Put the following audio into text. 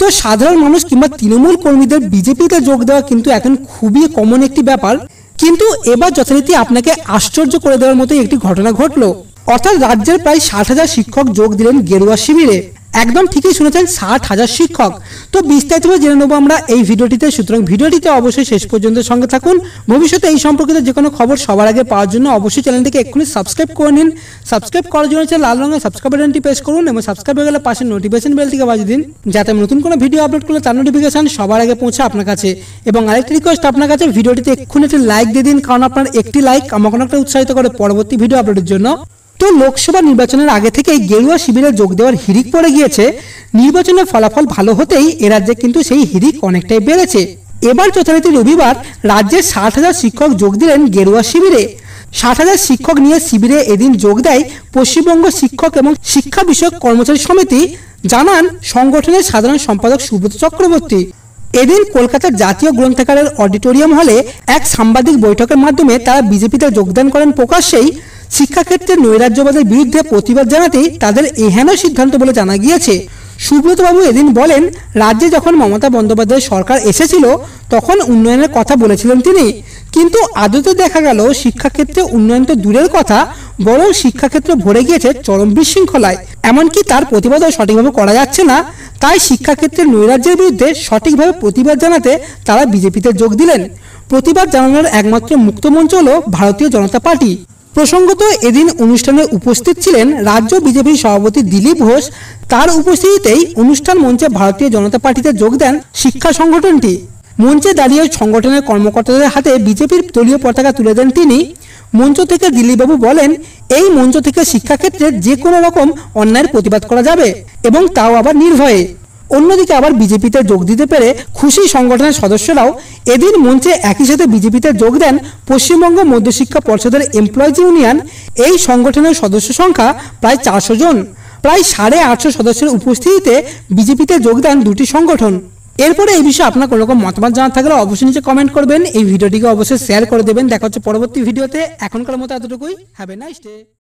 তো সাধারণ মানুষ কিংবা তৃণমূল কর্মীদের বিজেপিতে যোগ দেওয়া কিন্তু এখন খুবই কমন একটি ব্যাপার কিন্তু এবার যথারীতি আপনাকে আশ্চর্য করে দেওয়ার মতো একটি ঘটনা ঘটলো অর্থাৎ রাজ্যের প্রায় ষাট হাজার শিক্ষক যোগ দিলেন গেরুয়া শিবিরে একদম ঠিকই শুনেছেন ষাট হাজার শিক্ষক তো বিস্তারিতভাবে জেনে নেবো আমরা এই ভিডিওটিতে সুতরাং ভিডিওটিতে অবশ্যই শেষ পর্যন্ত সঙ্গে থাকুন ভবিষ্যতে এই সম্পর্কিত যে কোনো খবর সবার আগে পাওয়ার জন্য অবশ্যই চ্যানেলটিকে এক্ষুনি সাবস্ক্রাইব করে নিন সাবস্ক্রাইব করার জন্য লাল রঙের সাবস্ক্রাইব বাটনটি প্রেস করুন এবং সাবস্ক্রাইব হয়ে গেলে পাশে নোটিফিকেশন বেলটিকে বাজিয়ে দিন যাতে নতুন কোনো ভিডিও আপলোড করলে তার নোটিফিকেশন সবার আগে পৌঁছে আপনার কাছে এবং আরেকটি রিকোয়েস্ট আপনার কাছে ভিডিওটিতে এক্ষুনি একটি লাইক দিয়ে দিন কারণ আপনার একটি লাইক আমাকে একটা উৎসাহিত করে পরবর্তী ভিডিও আপলোডের জন্য তো লোকসভা নির্বাচনের আগে থেকে এই গেরুয়া শিবিরে যোগ দেওয়ার হিড়িক পড়ে গিয়েছে নির্বাচনের ফলাফল ভালো হতেই এরাজ্যে কিন্তু সেই হিড়িক অনেকটাই বেড়েছে এবার যথারীতি রবিবার রাজ্যের ষাট হাজার শিক্ষক যোগ দিলেন গেরুয়া শিবিরে ষাট হাজার শিক্ষক নিয়ে শিবিরে এদিন যোগ দেয় পশ্চিমবঙ্গ শিক্ষক এবং শিক্ষা বিষয়ক কর্মচারী সমিতি জানান সংগঠনের সাধারণ সম্পাদক সুব্রত চক্রবর্তী এদিন কলকাতার জাতীয় গ্রন্থাগারের অডিটোরিয়াম হলে এক সাংবাদিক বৈঠকের মাধ্যমে তারা বিজেপিতে যোগদান করেন প্রকাশ্যেই শিক্ষাক্ষেত্রে নৈরাজ্যবাদের বিরুদ্ধে প্রতিবাদ জানাতেই তাদের এহেন সিদ্ধান্ত বলে জানা গিয়েছে সুব্রতবাবু এদিন বলেন রাজ্যে যখন মমতা বন্দ্যোপাধ্যায় সরকার এসেছিল তখন উন্নয়নের কথা বলেছিলেন তিনি কিন্তু আদতে দেখা গেল শিক্ষাক্ষেত্রে উন্নয়ন তো দূরের কথা বরং শিক্ষাক্ষেত্র ভরে গিয়েছে চরম বিশৃঙ্খলায় এমনকি তার প্রতিবাদও সঠিকভাবে করা যাচ্ছে না তাই শিক্ষাক্ষেত্রে নৈরাজ্যের বিরুদ্ধে সঠিকভাবে প্রতিবাদ জানাতে তারা বিজেপিতে যোগ দিলেন প্রতিবাদ জানানোর একমাত্র মুক্তমঞ্চ হল ভারতীয় জনতা পার্টি প্রসঙ্গত এদিন অনুষ্ঠানে উপস্থিত ছিলেন রাজ্য বিজেপি সভাপতি দিলীপ ঘোষ তার উপস্থিতিতেই অনুষ্ঠান মঞ্চে ভারতীয় জনতা পার্টিতে যোগ দেন শিক্ষা সংগঠনটি মঞ্চে দাঁড়িয়ে সংগঠনের কর্মকর্তাদের হাতে বিজেপির দলীয় পতাকা তুলে দেন তিনি মঞ্চ থেকে দিলীপবাবু বলেন এই মঞ্চ থেকে শিক্ষাক্ষেত্রে যে কোনো রকম অন্যায়ের প্রতিবাদ করা যাবে এবং তাও আবার নির্ভয়ে অন্যদিকে আবার বিজেপিতে যোগ দিতে পেরে খুশি সংগঠনের সদস্যরাও এদিন মঞ্চে একই সাথে বিজেপিতে যোগ দেন পশ্চিমবঙ্গ মধ্যশিক্ষা পর্ষদের এমপ্লয়িজ ইউনিয়ন এই সংগঠনের সদস্য সংখ্যা প্রায় চারশো জন প্রায় সাড়ে আটশো সদস্যের উপস্থিতিতে বিজেপিতে যোগ দেন দুটি সংগঠন এরপরে এই বিষয়ে আপনার কোনো রকম মতামত জানা থাকলে অবশ্যই নিচে কমেন্ট করবেন এই ভিডিওটিকে অবশ্যই শেয়ার করে দেবেন দেখা হচ্ছে পরবর্তী ভিডিওতে এখনকার মতো এতটুকুই হ্যাভ এ নাইস ডে